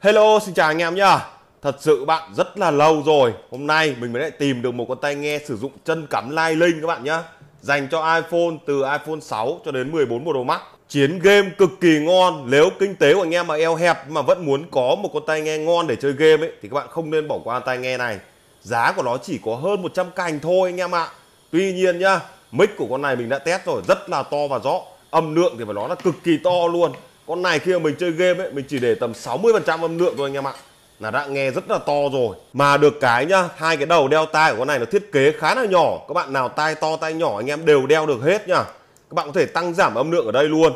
Hello xin chào anh em nhá Thật sự bạn rất là lâu rồi Hôm nay mình mới lại tìm được một con tai nghe sử dụng chân cắm Lightning các bạn nhá Dành cho iPhone từ iPhone 6 cho đến 14 Pro Max Chiến game cực kỳ ngon Nếu kinh tế của anh em mà eo hẹp mà vẫn muốn có một con tai nghe ngon để chơi game ấy Thì các bạn không nên bỏ qua tai nghe này Giá của nó chỉ có hơn 100 cành thôi anh em ạ Tuy nhiên nhá Mic của con này mình đã test rồi rất là to và rõ Âm lượng thì phải nói là cực kỳ to luôn con này khi mà mình chơi game ấy mình chỉ để tầm 60 phần trăm âm lượng thôi anh em ạ là đã nghe rất là to rồi mà được cái nhá hai cái đầu đeo tai của con này nó thiết kế khá là nhỏ các bạn nào tai to tai nhỏ anh em đều đeo được hết nhá các bạn có thể tăng giảm âm lượng ở đây luôn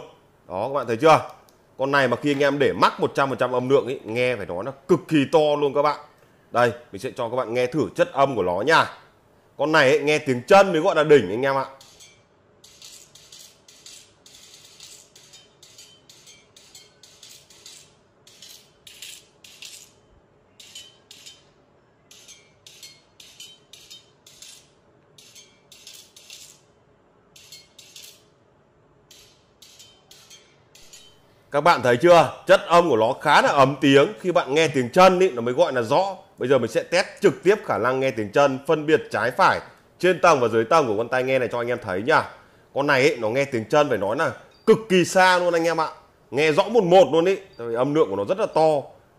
đó các bạn thấy chưa con này mà khi anh em để mắc 100% âm lượng ấy nghe phải nói là cực kỳ to luôn các bạn đây mình sẽ cho các bạn nghe thử chất âm của nó nha con này ấy, nghe tiếng chân mới gọi là đỉnh anh em ạ các bạn thấy chưa chất âm của nó khá là ấm tiếng khi bạn nghe tiếng chân ý, nó mới gọi là rõ bây giờ mình sẽ test trực tiếp khả năng nghe tiếng chân phân biệt trái phải trên tầng và dưới tầng của con tai nghe này cho anh em thấy nhá con này ý, nó nghe tiếng chân phải nói là cực kỳ xa luôn anh em ạ nghe rõ một một luôn ý vì âm lượng của nó rất là to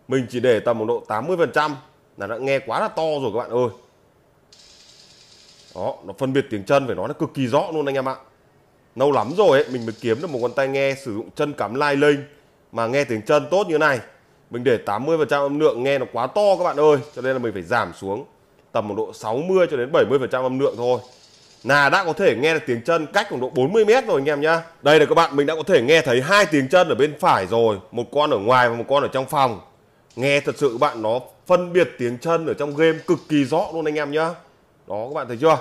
mình chỉ để tầm một độ 80 phần trăm là đã nghe quá là to rồi các bạn ơi đó nó phân biệt tiếng chân phải nói là cực kỳ rõ luôn anh em ạ lâu lắm rồi ấy mình mới kiếm được một con tai nghe sử dụng chân cắm lai linh mà nghe tiếng chân tốt như này mình để 80% âm lượng nghe nó quá to các bạn ơi cho nên là mình phải giảm xuống tầm một độ 60 cho đến 70% âm lượng thôi là đã có thể nghe được tiếng chân cách khoảng độ 40 mét rồi anh em nhá đây là các bạn mình đã có thể nghe thấy hai tiếng chân ở bên phải rồi một con ở ngoài và một con ở trong phòng nghe thật sự các bạn nó phân biệt tiếng chân ở trong game cực kỳ rõ luôn anh em nhá đó các bạn thấy chưa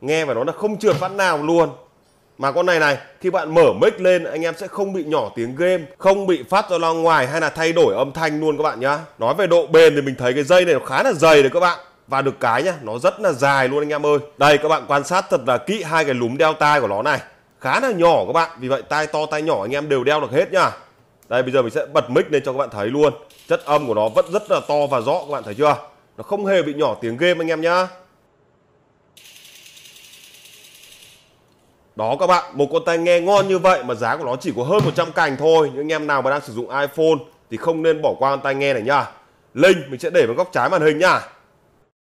nghe và nó là không trượt phát nào luôn mà con này này khi bạn mở mic lên anh em sẽ không bị nhỏ tiếng game không bị phát ra lo ngoài hay là thay đổi âm thanh luôn các bạn nhá nói về độ bền thì mình thấy cái dây này nó khá là dày đấy các bạn và được cái nhá nó rất là dài luôn anh em ơi đây các bạn quan sát thật là kỹ hai cái lúm đeo tai của nó này khá là nhỏ các bạn vì vậy tai to tai nhỏ anh em đều đeo được hết nhá đây bây giờ mình sẽ bật mic lên cho các bạn thấy luôn chất âm của nó vẫn rất là to và rõ các bạn thấy chưa nó không hề bị nhỏ tiếng game anh em nhá Đó các bạn, một con tai nghe ngon như vậy mà giá của nó chỉ có hơn 100 cành thôi. những anh em nào mà đang sử dụng iPhone thì không nên bỏ qua con tai nghe này nha. Link mình sẽ để vào góc trái màn hình nha.